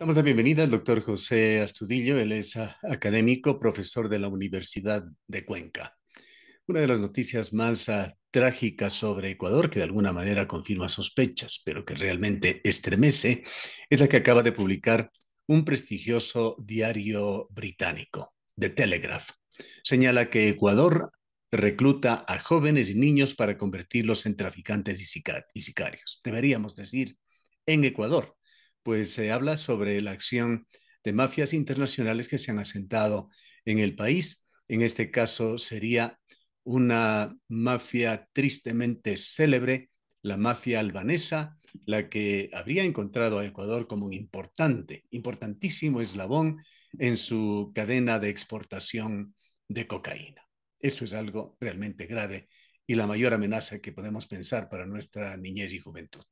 Damos la bienvenida al doctor José Astudillo, él es académico, profesor de la Universidad de Cuenca. Una de las noticias más ah, trágicas sobre Ecuador, que de alguna manera confirma sospechas, pero que realmente estremece, es la que acaba de publicar un prestigioso diario británico, The Telegraph. Señala que Ecuador recluta a jóvenes y niños para convertirlos en traficantes y sicarios. Deberíamos decir, en Ecuador, pues se habla sobre la acción de mafias internacionales que se han asentado en el país. En este caso sería una mafia tristemente célebre, la mafia albanesa, la que habría encontrado a Ecuador como un importante, importantísimo eslabón en su cadena de exportación de cocaína. Esto es algo realmente grave y la mayor amenaza que podemos pensar para nuestra niñez y juventud.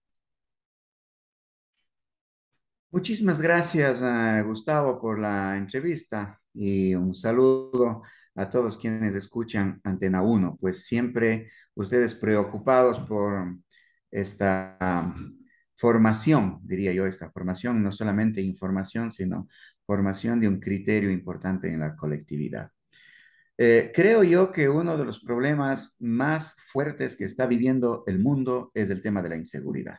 Muchísimas gracias, a ah, Gustavo, por la entrevista y un saludo a todos quienes escuchan Antena 1, pues siempre ustedes preocupados por esta ah, formación, diría yo, esta formación, no solamente información, sino formación de un criterio importante en la colectividad. Eh, creo yo que uno de los problemas más fuertes que está viviendo el mundo es el tema de la inseguridad.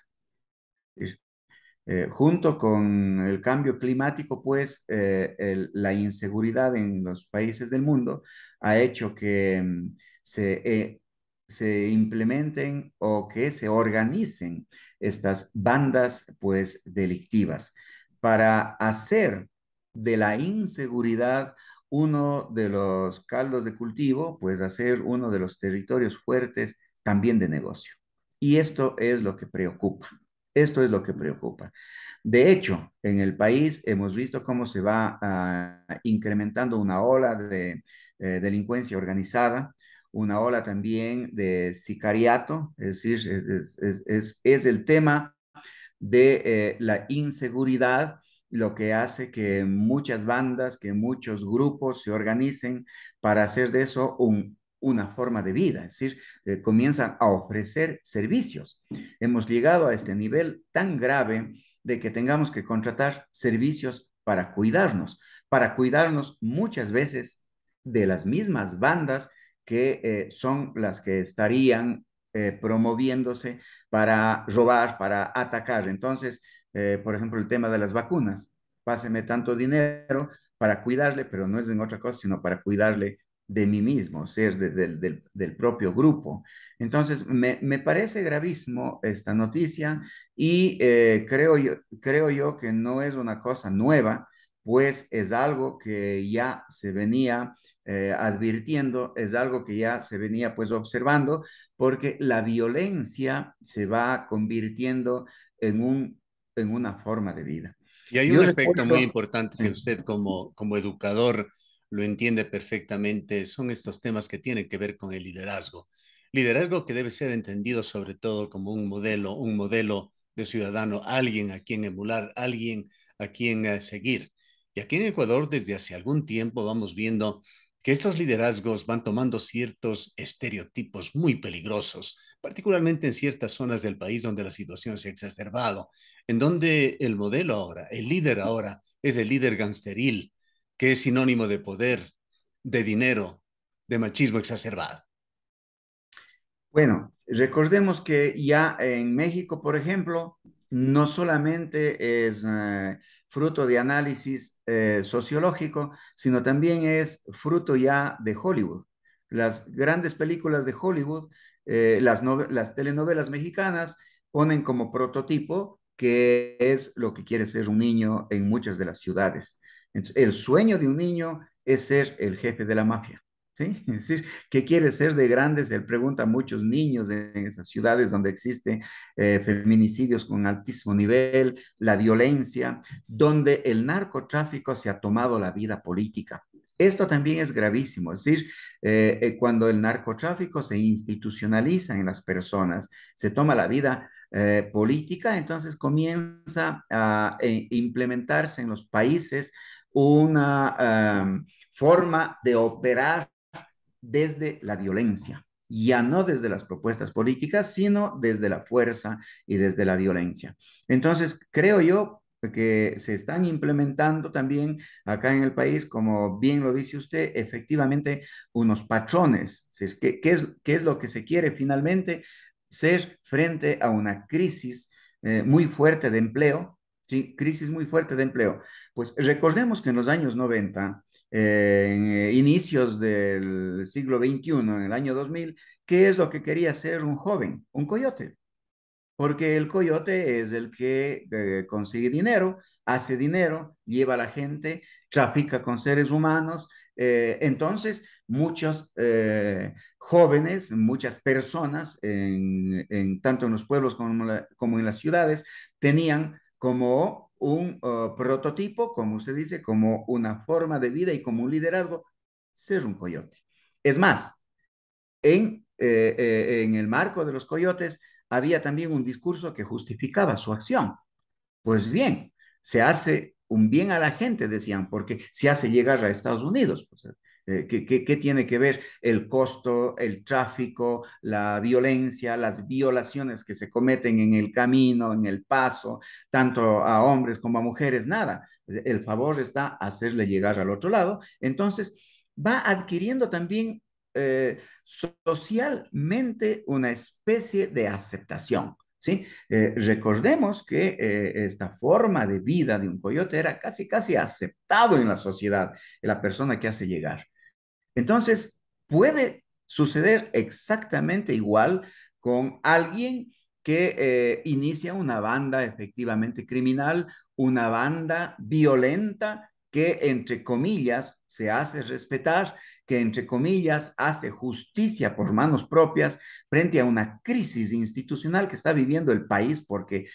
Eh, junto con el cambio climático, pues eh, la inseguridad en los países del mundo ha hecho que mm, se, eh, se implementen o que se organicen estas bandas pues delictivas para hacer de la inseguridad uno de los caldos de cultivo, pues hacer uno de los territorios fuertes también de negocio. Y esto es lo que preocupa. Esto es lo que preocupa. De hecho, en el país hemos visto cómo se va ah, incrementando una ola de eh, delincuencia organizada, una ola también de sicariato, es decir, es, el tema de eh, la inseguridad lo que hace que muchas bandas, que muchos grupos se organicen para hacer de eso un una forma de vida, es decir, eh, comienzan a ofrecer servicios. Hemos llegado a este nivel tan grave de que tengamos que contratar servicios para cuidarnos, para cuidarnos muchas veces de las mismas bandas que eh, son las que estarían eh, promoviéndose para robar, para atacar. Entonces, por ejemplo, el tema de las vacunas, páseme tanto dinero para cuidarle, pero no es en otra cosa, sino para cuidarle de mí mismo, ser del propio grupo. Entonces, me, parece gravísimo esta noticia y eh, creo, yo, creo yo que no es una cosa nueva, pues es algo que ya se venía eh, advirtiendo, es algo que ya se venía pues observando, porque la violencia se va convirtiendo en, un, en una forma de vida. Y hay un aspecto muy importante que usted como, como educador lo entiende perfectamente, son estos temas que tienen que ver con el liderazgo. Liderazgo que debe ser entendido sobre todo como un modelo, un modelo de ciudadano, alguien a quien emular, alguien a quien eh, seguir. Y aquí en Ecuador desde hace algún tiempo vamos viendo que estos liderazgos van tomando ciertos estereotipos muy peligrosos, particularmente en ciertas zonas del país donde la situación se ha exacerbado, en donde el modelo ahora, el líder ahora, es el líder gangsteril, que es sinónimo de poder, de dinero, de machismo exacerbado? Bueno, recordemos que ya en México, por ejemplo, no solamente es eh, fruto de análisis eh, sociológico, sino también es fruto ya de Hollywood. Las grandes películas de Hollywood, eh, las, las telenovelas mexicanas ponen como prototipo que es lo que quiere ser un niño en muchas de las ciudades el sueño de un niño es ser el jefe de la mafia. ¿Sí? Es decir, ¿qué quiere ser de grande? Se pregunta a muchos niños en esas ciudades donde existen eh, feminicidios con altísimo nivel, la violencia, donde el narcotráfico se ha tomado la vida política. Esto también es gravísimo, es decir, eh, eh, cuando el narcotráfico se institucionaliza en las personas, se toma la vida política, entonces comienza a implementarse en los países una em, forma de operar desde la violencia, ya no desde las propuestas políticas, sino desde la fuerza y desde la violencia. Entonces, creo yo que se están implementando también acá en el país, como bien lo dice usted, efectivamente unos patrones. ¿Qué, es, qué es lo que se quiere finalmente? Ser frente a una crisis eh, muy fuerte de empleo, crisis muy fuerte de empleo. Pues recordemos que en los años 90, eh, inicios del siglo XXI, en el año 2000, ¿qué es lo que quería ser un joven? Un coyote. Porque el coyote es el que eh, consigue dinero, hace dinero, lleva a la gente, trafica con seres humanos. Eh, entonces, muchos jóvenes, muchas personas, en, tanto en los pueblos como en las ciudades, tenían como un uh, prototipo, como usted dice, como una forma de vida y como un liderazgo, ser un coyote. Es más, en, eh, eh, en el marco de los coyotes había también un discurso que justificaba su acción. Pues bien, se hace un bien a la gente, decían, porque se hace llegar a Estados Unidos. Pues, eh, ¿qué, tiene que ver el costo, el tráfico, la violencia, las violaciones que se cometen en el camino, en el paso, tanto a hombres como a mujeres? Nada. E, el favor está hacerle llegar al otro lado. Entonces, va adquiriendo también eh, socialmente una especie de aceptación. ¿sí? Eh, recordemos que esta forma de vida de un coyote era casi, casi aceptado en la sociedad, la persona que hace llegar. Entonces, puede suceder exactamente igual con alguien que eh, inicia una banda efectivamente criminal, una banda violenta que, entre comillas, se hace respetar, que, entre comillas, hace justicia por manos propias frente a una crisis institucional que está viviendo el país porque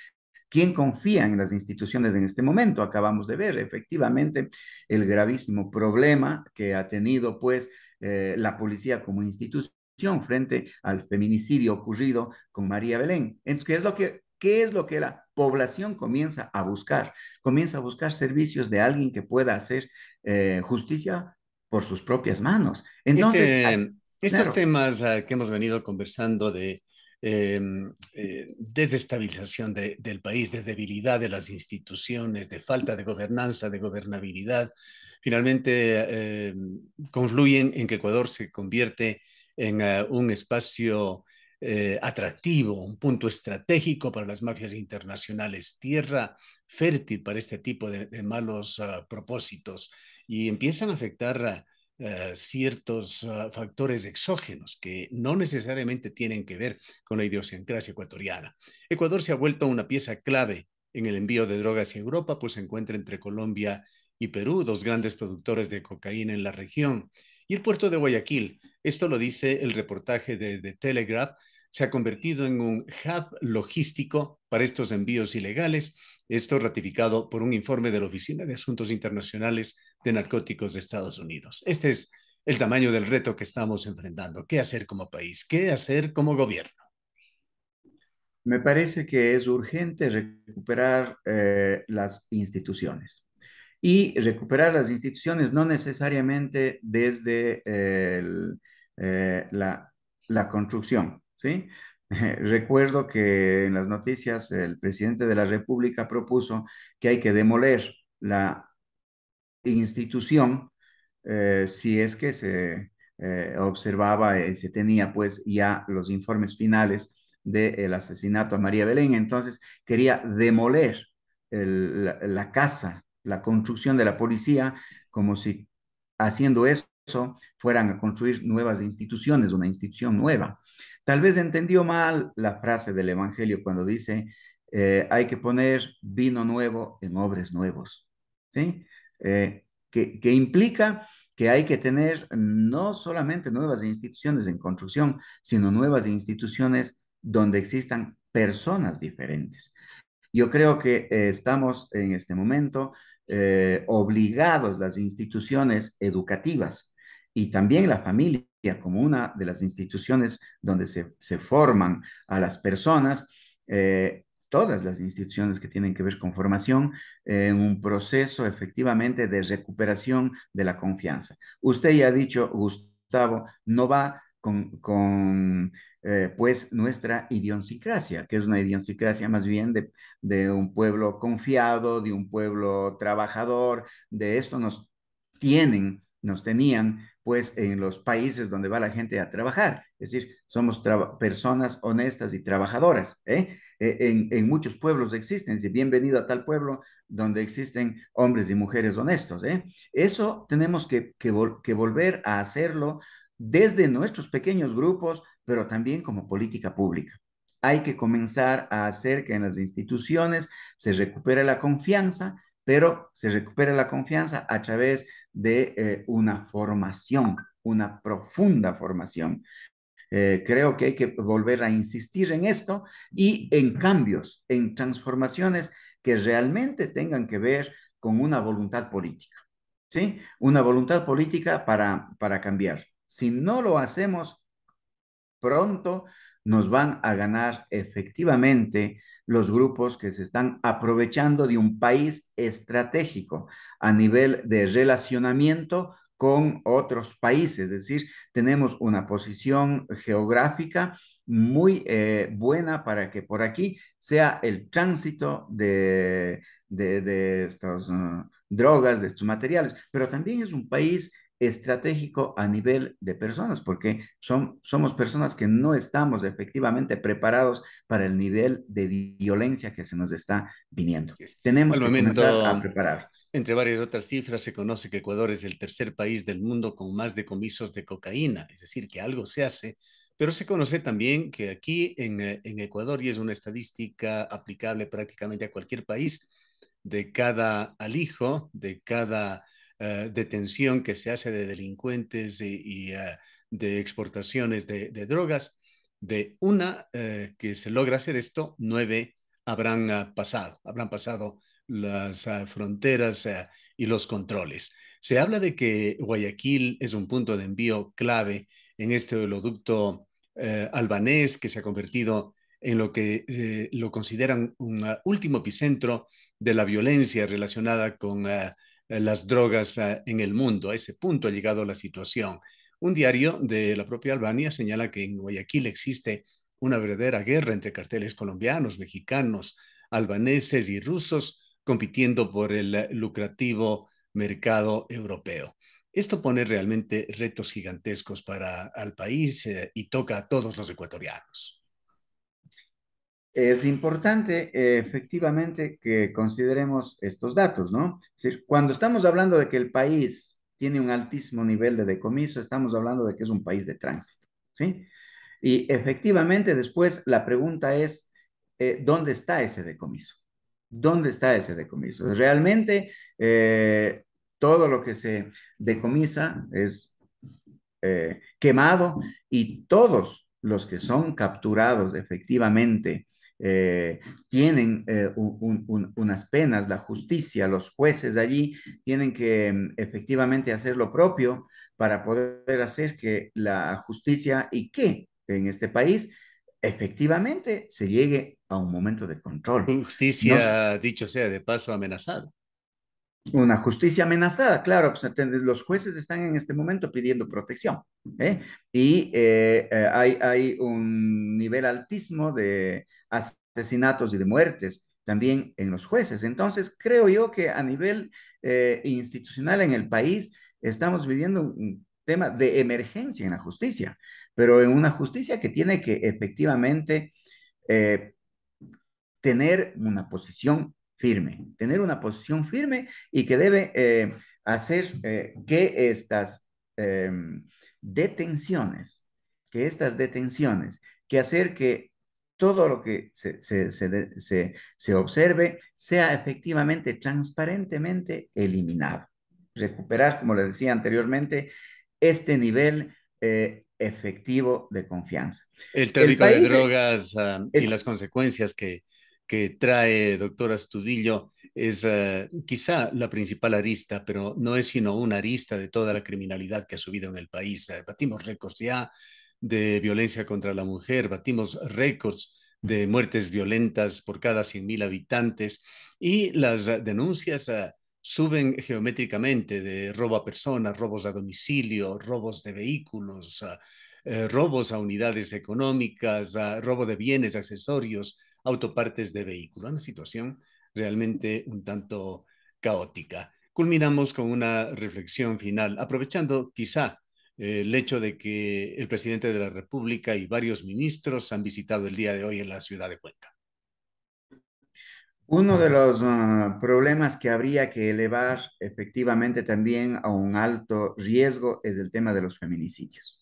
¿Quién confía en las instituciones en este momento? Acabamos de ver efectivamente el gravísimo problema que ha tenido pues eh, la policía como institución frente al feminicidio ocurrido con María Belén. Entonces, ¿qué es lo que, la población comienza a buscar? Comienza a buscar servicios de alguien que pueda hacer eh, justicia por sus propias manos. Este, Entonces, estos temas ah, que hemos venido conversando de Em, eh, desestabilización del país, de debilidad de las instituciones, de falta de gobernanza, de gobernabilidad, finalmente eh, confluyen en que Ecuador se convierte en eh, un espacio atractivo, un punto estratégico para las mafias internacionales, tierra fértil para este tipo de, malos ah, propósitos y empiezan a afectar eh, ciertos ah, factores exógenos que no necesariamente tienen que ver con la idiosincrasia ecuatoriana. Ecuador se ha vuelto una pieza clave en el envío de drogas a Europa, pues se encuentra entre Colombia y Perú, dos grandes productores de cocaína en la región. Y el puerto de Guayaquil, esto lo dice el reportaje de, de Telegraph, se ha convertido en un hub logístico para estos envíos ilegales, esto ratificado por un informe de la Oficina de Asuntos Internacionales de Narcóticos de Estados Unidos. Este es el tamaño del reto que estamos enfrentando. ¿Qué hacer como país? ¿Qué hacer como gobierno? Me parece que es urgente recuperar eh, las instituciones y recuperar las instituciones no necesariamente desde eh, la, construcción, ¿sí? Recuerdo que en las noticias el presidente de la República propuso que hay que demoler la institución eh, si es que se eh, observaba y se tenía pues ya los informes finales del asesinato a María Belén. Entonces quería demoler la, casa, la construcción de la policía, como si haciendo eso fueran a construir nuevas instituciones, una institución nueva. Tal vez entendió mal la frase del Evangelio cuando dice, eh, hay que poner vino nuevo en obres nuevos, ¿sí? Eh, que, implica que hay que tener no solamente nuevas instituciones en construcción, sino nuevas instituciones donde existan personas diferentes. Yo creo que eh, estamos en este momento obligados las instituciones educativas y también la familia como una de las instituciones donde se, se forman a las personas, eh, todas las instituciones que tienen que ver con formación, en un proceso efectivamente de recuperación de la confianza. Usted ya ha dicho, Gustavo, no va con, con eh, pues nuestra idiosincrasia, que es una idiosincrasia más bien de, de un pueblo confiado, de un pueblo trabajador, de esto nos tienen, nos tenían pues en los países donde va la gente a trabajar. Es decir, somos personas honestas y trabajadoras. ¿eh? E-, en, muchos pueblos existen, si bienvenido a tal pueblo donde existen hombres y mujeres honestos. ¿eh? Eso tenemos que volver a hacerlo desde nuestros pequeños grupos, pero también como política pública. Hay que comenzar a hacer que en las instituciones se recupere la confianza, pero se recupera la confianza a través de eh, una formación, una profunda formación. Eh, creo que hay que volver a insistir en esto y en cambios, en transformaciones que realmente tengan que ver con una voluntad política, ¿sí? Una voluntad política para cambiar. Si no lo hacemos pronto, nos van a ganar efectivamente los grupos que se están aprovechando de un país estratégico a nivel de relacionamiento con otros países, es decir, tenemos una posición geográfica muy eh, buena para que por aquí sea el tránsito de, estas mm, drogas, de estos materiales, pero también es un país estratégico a nivel de personas, porque son, somos personas que no estamos efectivamente preparados para el nivel de violencia que se nos está viniendo. Tenemos que momento, comenzar a Entre varias otras cifras, se conoce que Ecuador es el tercer país del mundo con más decomisos de cocaína, es decir, que algo se hace, pero se conoce también que aquí en, eh, en Ecuador, y es una estadística aplicable prácticamente a cualquier país, de cada alijo, de cada eh, detención que se hace de delincuentes y, eh, de exportaciones de, drogas, de una eh, que se logra hacer esto, nueve habrán ah, pasado, habrán pasado las ah, fronteras y los controles. Se habla de que Guayaquil es un punto de envío clave en este oleoducto albanés que se ha convertido en lo que lo consideran un ah, último epicentro de la violencia relacionada con eh, las drogas ah, en el mundo. A ese punto ha llegado la situación. Un diario de la propia Albania señala que en Guayaquil existe una verdadera guerra entre carteles colombianos, mexicanos, albaneses y rusos compitiendo por el eh, lucrativo mercado europeo. Esto pone realmente retos gigantescos para el país eh, y toca a todos los ecuatorianos. Es importante, eh, efectivamente, que consideremos estos datos, ¿no? cuando estamos hablando de que el país tiene un altísimo nivel de decomiso, estamos hablando de que es un país de tránsito, ¿sí? Y efectivamente, después la pregunta es, eh, ¿dónde está ese decomiso? ¿Dónde está ese decomiso? Realmente, eh, todo lo que se decomisa es quemado y todos los que son capturados efectivamente eh, tienen eh, unas penas, la justicia, los jueces de allí tienen que mm, efectivamente hacer lo propio para poder hacer que la justicia y que en este país efectivamente se llegue a un momento de control. Justicia, dicho sea de paso, amenazado una justicia amenazada, claro, pues, los jueces están en este momento pidiendo protección ¿eh? y eh, eh, hay, un nivel altísimo de asesinatos y de muertes también en los jueces. Entonces, creo yo que a nivel institucional en el país estamos viviendo un tema de emergencia en la justicia, pero en una justicia que tiene que efectivamente tener una posición firme, tener una posición firme y que debe eh, hacer eh, que estas em, detenciones, que estas detenciones, que hacer que todo lo que se, se, se, se observe sea efectivamente, transparentemente eliminado. Recuperar, como le decía anteriormente, este nivel eh, efectivo de confianza. El tráfico de drogas ah, y las consecuencias que que trae doctora Studillo es eh, quizá la principal arista, pero no es sino una arista de toda la criminalidad que ha subido en el país. Eh, batimos récords ya de violencia contra la mujer, batimos récords de muertes violentas por cada 100.000 habitantes y las denuncias eh, suben geométricamente de robo a personas, robos a domicilio, robos de vehículos, eh, robos a unidades económicas, robo de bienes, accesorios, autopartes de vehículos, Una situación realmente un tanto caótica. Culminamos con una reflexión final, aprovechando quizá eh, el hecho de que el presidente de la República y varios ministros han visitado el día de hoy en la ciudad de Cuenca. Uno de los ah, problemas que habría que elevar efectivamente también a un alto riesgo es el tema de los feminicidios.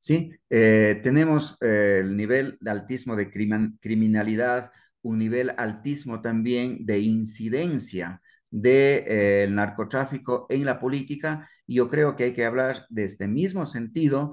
¿sí? Eh, tenemos eh, el nivel de altísimo de criminalidad, un nivel altísimo también de incidencia del de, eh, narcotráfico en la política y yo creo que hay que hablar de este mismo sentido,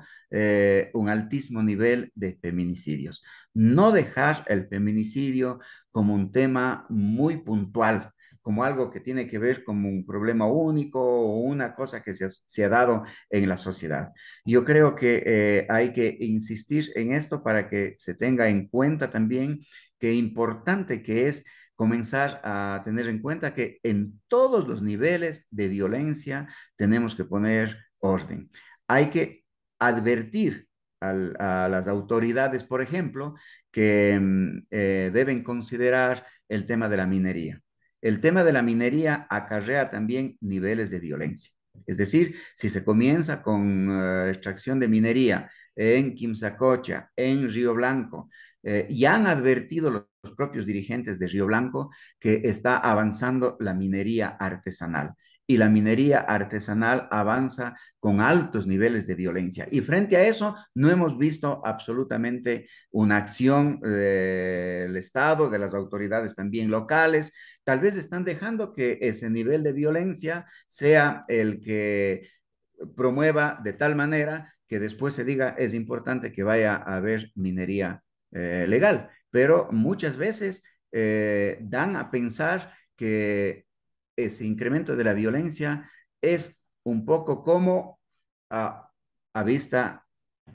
un altísimo nivel de feminicidios. No dejar el feminicidio como un tema muy puntual, como algo que tiene que ver como un problema único o una cosa que se ha, dado en la sociedad. Yo creo que eh, hay que insistir en esto para que se tenga en cuenta también qué importante que es comenzar a tener en cuenta que en todos los niveles de violencia tenemos que poner orden. Hay que advertir a las autoridades, por ejemplo, que mm, eh, deben considerar el tema de la minería. El tema de la minería acarrea también niveles de violencia. Es decir, si se comienza con eh, extracción de minería en Quimsacocha, en Río Blanco, eh, y han advertido los propios dirigentes de Río Blanco que está avanzando la minería artesanal y la minería artesanal avanza con altos niveles de violencia. Y frente a eso, no hemos visto absolutamente una acción eh, del Estado, de las autoridades también locales. Tal vez están dejando que ese nivel de violencia sea el que promueva de tal manera que después se diga es importante que vaya a haber minería eh, legal. Pero muchas veces eh, dan a pensar que ese incremento de la violencia es un poco como a, vista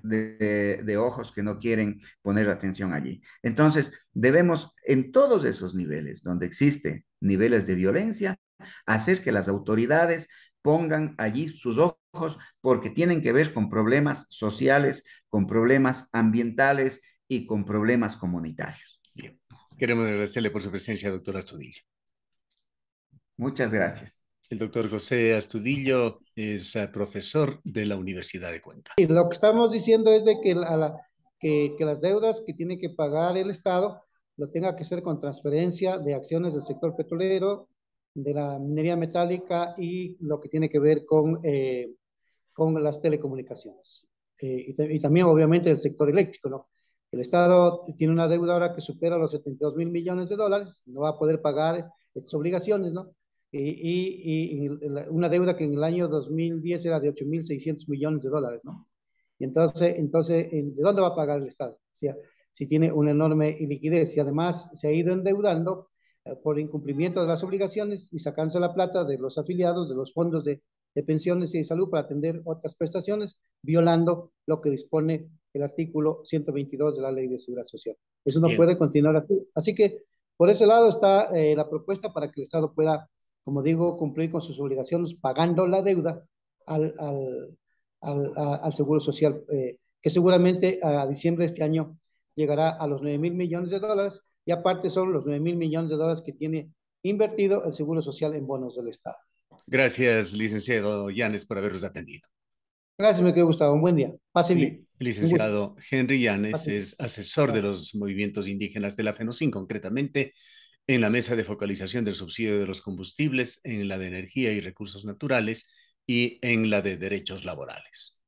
de, ojos que no quieren poner atención allí. Entonces, debemos en todos esos niveles donde existen niveles de violencia, hacer que las autoridades pongan allí sus ojos porque tienen que ver con problemas sociales, con problemas ambientales y con problemas comunitarios. Bien. Queremos agradecerle por su presencia, doctora Astudillo. Muchas gracias. El doctor José Astudillo es ah, profesor de la Universidad de Cuenca. Y lo que estamos diciendo es de que, la, que, las deudas que tiene que pagar el Estado lo tenga que hacer con transferencia de acciones del sector petrolero, de la minería metálica y lo que tiene que ver con, eh, con las telecomunicaciones. Eh, y, y, también, obviamente, el sector eléctrico, ¿no? El Estado tiene una deuda ahora que supera los 72 mil millones de dólares, no va a poder pagar sus obligaciones, ¿no? y, una deuda que en el año 2010 era de 8.600 millones de dólares, ¿no? Y entonces, entonces, ¿de dónde va a pagar el Estado? O sea, si tiene una enorme liquidez y además se ha ido endeudando eh, por incumplimiento de las obligaciones y sacándose la plata de los afiliados, de los fondos de, pensiones y de salud para atender otras prestaciones, violando lo que dispone el artículo 122 de la Ley de Seguridad Social. Eso no puede continuar así. Así que por ese lado está eh, la propuesta para que el Estado pueda como digo, cumplir con sus obligaciones pagando la deuda al, al, al, al Seguro Social, eh, que seguramente a diciembre de este año llegará a los 9 mil millones de dólares y aparte son los 9 mil millones de dólares que tiene invertido el Seguro Social en bonos del Estado. Gracias, licenciado Llanes, por habernos atendido. Gracias, me ha Gustavo. Un buen día. fácil. Licenciado Henry Llanes es asesor de los movimientos indígenas de la FENOCIN, concretamente en la mesa de focalización del subsidio de los combustibles, en la de energía y recursos naturales y en la de derechos laborales.